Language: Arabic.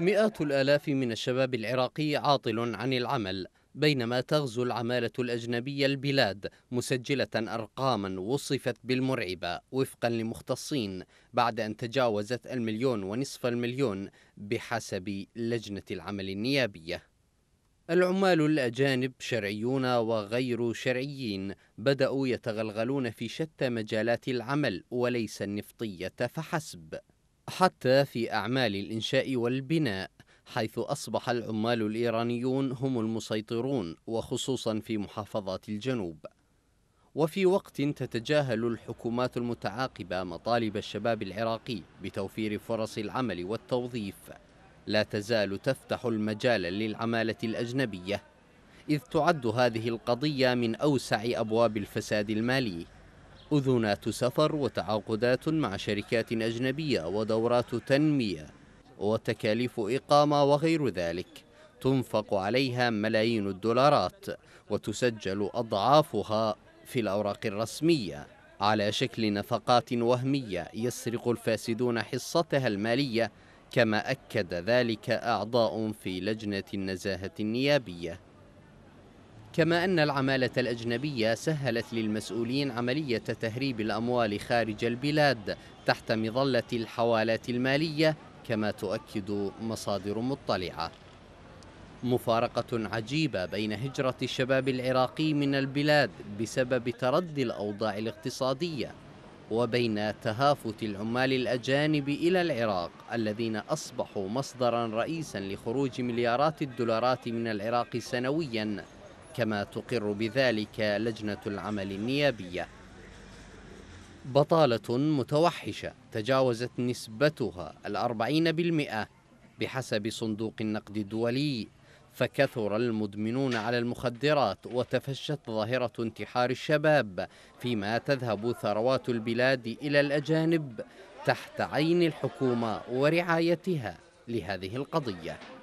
مئات الآلاف من الشباب العراقي عاطل عن العمل بينما تغزو العمالة الأجنبية البلاد مسجلة أرقاما وصفت بالمرعبة وفقا لمختصين بعد أن تجاوزت المليون ونصف المليون بحسب لجنة العمل النيابية العمال الأجانب شرعيون وغير شرعيين بدأوا يتغلغلون في شتى مجالات العمل وليس النفطية فحسب حتى في أعمال الإنشاء والبناء حيث أصبح العمال الإيرانيون هم المسيطرون وخصوصا في محافظات الجنوب وفي وقت تتجاهل الحكومات المتعاقبة مطالب الشباب العراقي بتوفير فرص العمل والتوظيف لا تزال تفتح المجال للعمالة الأجنبية إذ تعد هذه القضية من أوسع أبواب الفساد المالي أذونات سفر وتعاقدات مع شركات أجنبية ودورات تنمية وتكاليف إقامة وغير ذلك تنفق عليها ملايين الدولارات وتسجل أضعافها في الأوراق الرسمية على شكل نفقات وهمية يسرق الفاسدون حصتها المالية كما أكد ذلك أعضاء في لجنة النزاهة النيابية كما أن العمالة الأجنبية سهلت للمسؤولين عملية تهريب الأموال خارج البلاد تحت مظلة الحوالات المالية كما تؤكد مصادر مطلعة مفارقة عجيبة بين هجرة الشباب العراقي من البلاد بسبب تردي الأوضاع الاقتصادية وبين تهافت العمال الأجانب إلى العراق الذين أصبحوا مصدرا رئيسا لخروج مليارات الدولارات من العراق سنويا كما تقر بذلك لجنة العمل النيابية بطالة متوحشة تجاوزت نسبتها الأربعين بالمئة بحسب صندوق النقد الدولي فكثر المدمنون على المخدرات وتفشت ظاهرة انتحار الشباب فيما تذهب ثروات البلاد إلى الأجانب تحت عين الحكومة ورعايتها لهذه القضية